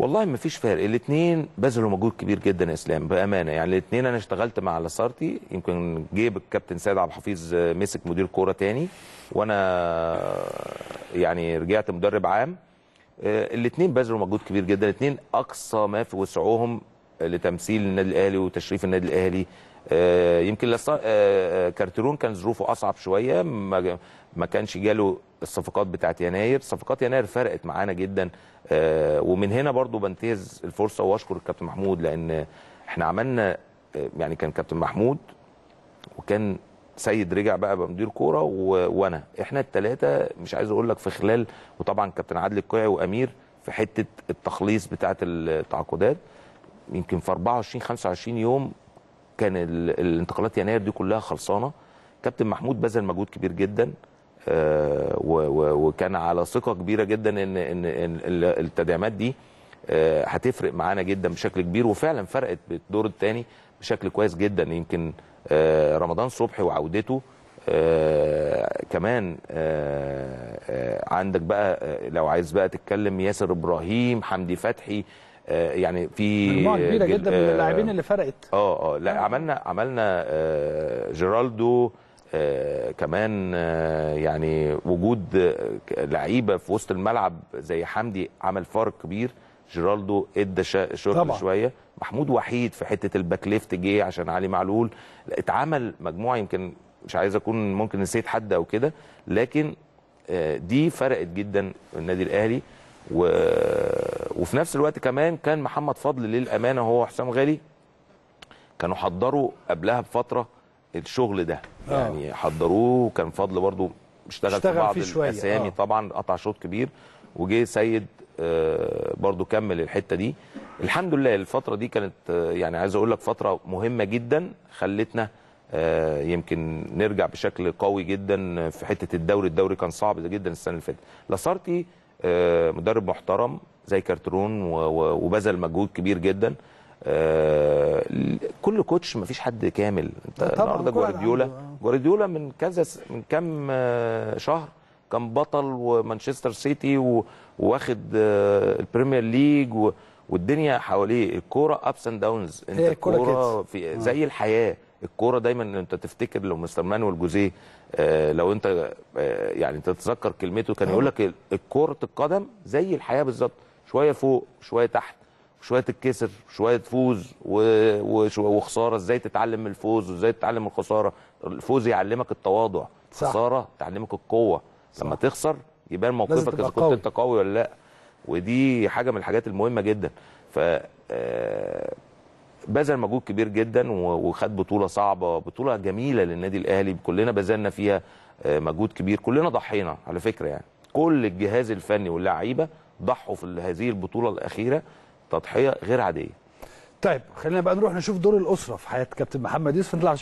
والله ما فيش فرق الاثنين بذلوا مجهود كبير جدا يا اسلام بامانه يعني الاثنين انا اشتغلت مع لاسارتي يمكن جيب الكابتن سيد عبد الحفيظ مسك مدير كوره تاني وانا يعني رجعت مدرب عام آه، الاثنين بذلوا مجهود كبير جدا الاثنين اقصى ما في وسعهم لتمثيل النادي الاهلي وتشريف النادي الاهلي آه، يمكن لسا... آه، آه، كارتيرون كان ظروفه اصعب شويه ما, كانش جاله الصفقات بتاعت يناير صفقات يناير فرقت معانا جدا ومن هنا برضو بنتهز الفرصه واشكر الكابتن محمود لان احنا عملنا يعني كان كابتن محمود وكان سيد رجع بقى مدير كوره وانا احنا الثلاثه مش عايز اقول لك في خلال وطبعا كابتن عادل القيعي وامير في حته التخليص بتاعه التعاقدات يمكن في 24 25 يوم كان الانتقالات يناير دي كلها خلصانه كابتن محمود بذل مجهود كبير جدا آه، وكان على ثقه كبيره جدا ان ان التدعيمات دي آه، هتفرق معانا جدا بشكل كبير وفعلا فرقت بالدور الثاني بشكل كويس جدا يمكن آه، رمضان صبحي وعودته كمان عندك بقى لو عايز بقى تتكلم ياسر ابراهيم حمدي فتحي آه، يعني في مجموعه كبيره جدا من آه، اللاعبين اللي فرقت اه اه لا عملنا عملنا آه، جيرالدو كمان يعني وجود لعيبه في وسط الملعب زي حمدي عمل فارق كبير جيرالدو ادى شغل شويه محمود وحيد في حته الباك ليفت جه عشان علي معلول اتعمل مجموعه يمكن مش عايز اكون ممكن نسيت حد او كده لكن دي فرقت جدا النادي الاهلي و وفي نفس الوقت كمان كان محمد فضل للامانه هو وحسام غالي كانوا حضروا قبلها بفتره الشغل ده آه. يعني حضروه وكان فضل برضو اشتغل في بعض الاسامي آه. طبعا قطع شوط كبير وجه سيد آه، برضو كمل الحته دي الحمد لله الفتره دي كانت آه، يعني عايز اقول لك فتره مهمه جدا خلتنا آه، يمكن نرجع بشكل قوي جدا في حته الدوري الدوري كان صعب جدا السنه اللي فاتت لاسارتي آه، مدرب محترم زي كارترون وبذل مجهود كبير جدا آه، كل كوتش ما فيش حد كامل انت النهارده جوارديولا آه. جوارديولا من كذا من كام شهر كان بطل ومانشستر سيتي وواخد البريمير ليج والدنيا حواليه الكوره ابس اند داونز انت الكوره في زي الحياه الكوره دايما انت تفتكر لو مستر مانويل جوزيه آه، لو انت آه، يعني تتذكر كلمته كان أيوه. يقول لك الكوره القدم زي الحياه بالظبط شويه فوق شويه تحت شويه تتكسر شويه تفوز وخساره ازاي تتعلم من الفوز وازاي تتعلم من الخساره الفوز يعلمك التواضع صح. خساره تعلمك القوه صح. لما تخسر يبان موقفك اذا كنت انت قوي ولا لا ودي حاجه من الحاجات المهمه جدا ف آه، بذل مجهود كبير جدا وخد بطوله صعبه بطوله جميله للنادي الاهلي كلنا بذلنا فيها آه، مجهود كبير كلنا ضحينا على فكره يعني كل الجهاز الفني واللعيبه ضحوا في هذه البطوله الاخيره تضحيه غير عاديه طيب خلينا بقى نروح نشوف دور الاسره في حياه كابتن محمد يوسف نطلع